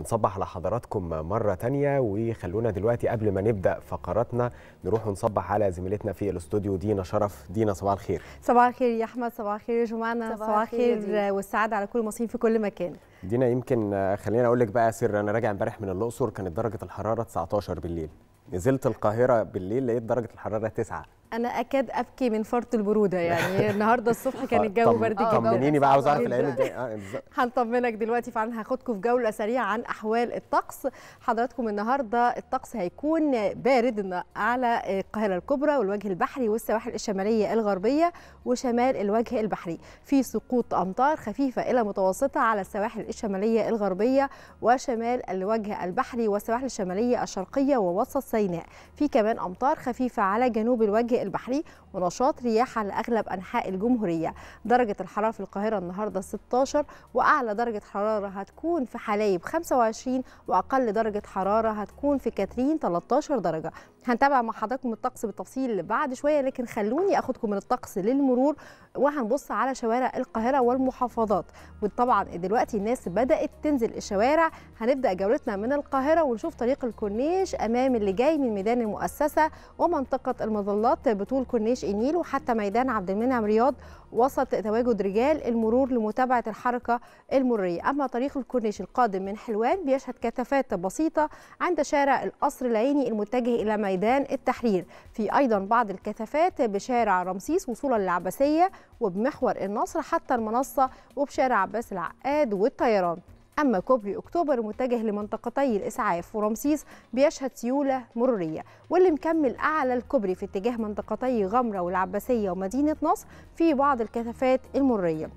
نصبح على حضراتكم مرة تانية وخلونا دلوقتي قبل ما نبدأ فقراتنا نروح ونصبح على زميلتنا في الاستوديو دينا شرف دينا صباح الخير صباح الخير يا أحمد صباح الخير يا جمانة صباح الخير والسعادة على كل المصريين في كل مكان دينا يمكن خلينا أقول لك بقى سر أنا راجع امبارح من الأقصر كانت درجة الحرارة 19 بالليل نزلت القاهرة بالليل لقيت درجة الحرارة 9 انا اكاد ابكي من فرط البروده يعني النهارده الصبح كان الجو برد جدا طمنيني بقى عاوز اعرف الايام دي آه، هنطمنك دلوقتي فعلا هاخدكم في جوله سريعه عن احوال الطقس حضراتكم النهارده الطقس هيكون بارد على القاهره الكبرى والوجه البحري والسواحل الشماليه الغربيه وشمال الوجه البحري في سقوط امطار خفيفه الى متوسطه على السواحل الشماليه الغربيه وشمال الوجه البحري والسواحل الشماليه الشرقيه ووسط سيناء في كمان امطار خفيفه على جنوب الوجه البحري ونشاط رياح على أغلب أنحاء الجمهورية درجة الحرارة في القاهرة النهاردة 16 وأعلى درجة حرارة هتكون في حلايب 25 وأقل درجة حرارة هتكون في كاترين 13 درجة هنتابع مع حضراتكم الطقس بالتفصيل بعد شوية لكن خلوني أخدكم من الطقس للمرور وهنبص على شوارع القاهرة والمحافظات وطبعا دلوقتي الناس بدأت تنزل الشوارع هنبدأ جولتنا من القاهرة ونشوف طريق الكورنيش أمام اللي جاي من ميدان المؤسسة ومنطقة المظلات بطول كورنيش النيل وحتى ميدان عبد المنعم رياض وسط تواجد رجال المرور لمتابعة الحركة المرورية أما طريق الكورنيش القادم من حلوان بيشهد كثافات بسيطة عند شارع القصر العيني المتجه إلى ميدان التحرير في أيضا بعض الكثافات بشارع رمسيس وصولا للعباسية وبمحور النصر حتى المنصة وبشارع عباس العقاد والطيران أما كوبري أكتوبر متجه لمنطقتي الإسعاف ورمسيس بيشهد سيولة مرورية واللي مكمل أعلى الكوبري في اتجاه منطقتي غمرة والعباسية ومدينة نصر في بعض الكثافات المرورية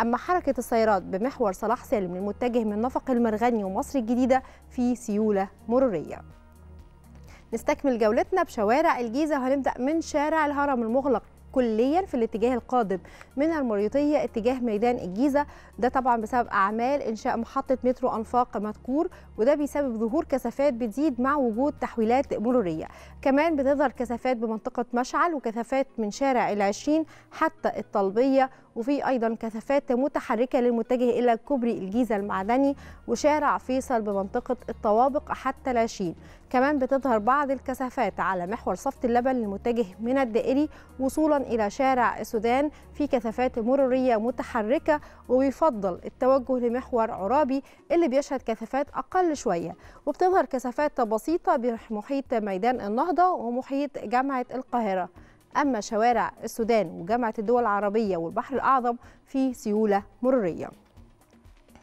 أما حركة السيارات بمحور صلاح سالم المتجه من نفق المرغني ومصر الجديدة في سيولة مرورية نستكمل جولتنا بشوارع الجيزة وهنبدأ من شارع الهرم المغلق كليا في الاتجاه القادم من المريوطيه اتجاه ميدان الجيزه ده طبعا بسبب اعمال انشاء محطه مترو انفاق مذكور وده بيسبب ظهور كثافات بتزيد مع وجود تحويلات مروريه كمان بتظهر كثافات بمنطقه مشعل وكثافات من شارع العشرين حتى الطلبيه وفي ايضا كثافات متحركه للمتجه الى كوبري الجيزه المعدني وشارع فيصل بمنطقه الطوابق حتى العشرين كمان بتظهر بعض الكثافات على محور صفت اللبن المتجه من الدائري وصولا إلى شارع السودان في كثافات مرورية متحركة ويفضل التوجه لمحور عرابي اللي بيشهد كثافات أقل شوية وبتظهر كثافات بسيطة بمحيط ميدان النهضة ومحيط جامعة القاهرة أما شوارع السودان وجامعة الدول العربية والبحر الأعظم في سيولة مرورية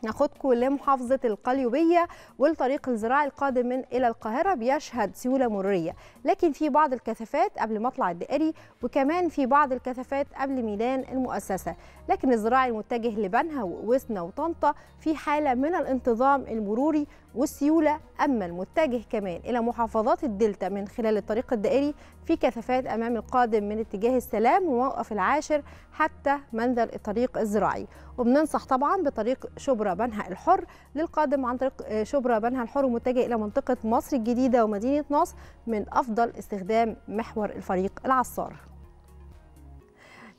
ناخدكم لمحافظة القليوبية والطريق الزراعي القادم من إلى القاهرة بيشهد سيولة مرورية لكن في بعض الكثافات قبل مطلع الدائري وكمان في بعض الكثافات قبل ميدان المؤسسة لكن الزراعي المتجه لبنها وقوسنا وطنطا في حالة من الانتظام المروري والسيولة أما المتجه كمان إلى محافظات الدلتا من خلال الطريق الدائري في كثافات أمام القادم من اتجاه السلام وموقف العاشر حتى منزل الطريق الزراعي وبننصح طبعا بطريق شبرا بنها الحر للقادم عن طريق آه، شبرا بنها الحر ومتجه إلى منطقة مصر الجديدة ومدينة نصر من أفضل استخدام محور الفريق العصار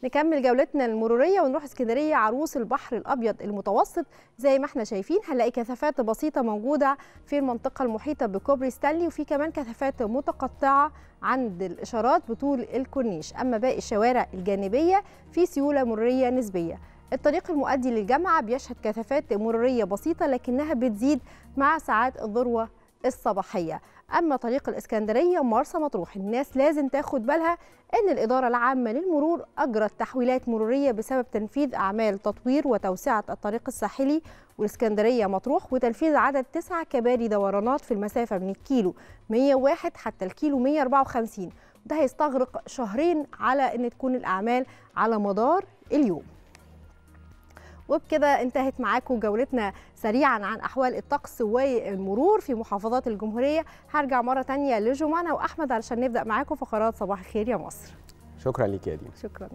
نكمل جولتنا المروريه ونروح اسكندريه عروس البحر الابيض المتوسط زي ما احنا شايفين هنلاقي كثافات بسيطه موجوده في المنطقه المحيطه بكوبري ستانلي وفي كمان كثافات متقطعه عند الاشارات بطول الكورنيش اما باقي الشوارع الجانبيه في سيوله مروريه نسبيه الطريق المؤدي للجامعه بيشهد كثافات مروريه بسيطه لكنها بتزيد مع ساعات الذروه الصباحيه اما طريق الاسكندريه مرسى مطروح الناس لازم تاخد بالها ان الاداره العامه للمرور اجرت تحويلات مروريه بسبب تنفيذ اعمال تطوير وتوسعه الطريق الساحلي والاسكندريه مطروح وتنفيذ عدد تسع كباري دورانات في المسافه من الكيلو 101 حتى الكيلو 154 ده هيستغرق شهرين على ان تكون الاعمال على مدار اليوم وبكده انتهت معاكم جولتنا سريعا عن أحوال الطقس والمرور في محافظات الجمهورية هرجع مرة تانية لجمانة وأحمد علشان نبدأ معاكم فقرات صباح الخير يا مصر شكرا لك يا دينا شكرا